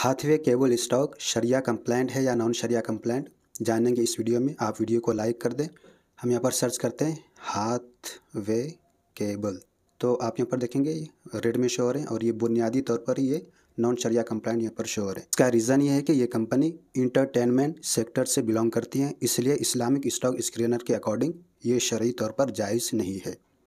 Hathaway cable stock शरिया compliant है या नॉन शरिया कंप्लेंट जानेंगे इस वीडियो में आप वीडियो को लाइक कर दें हम यहाँ पर सर्च करते हैं हाथ वे केबल तो आप यहाँ पर देखेंगे रेड में शो हो रहे हैं और ये बुनियादी तौर पर ये नॉन शरिया कंप्लाइंट यहाँ पर शो हो रहे हैं इसका रीज़न ये है कि ये कंपनी इंटरटेनमेंट सेक्टर से बिलोंग करती है इसलिए इस्लामिक स्टॉक स्क्रीनर के अकॉर्डिंग ये शरिय तौर पर जायज़ नहीं है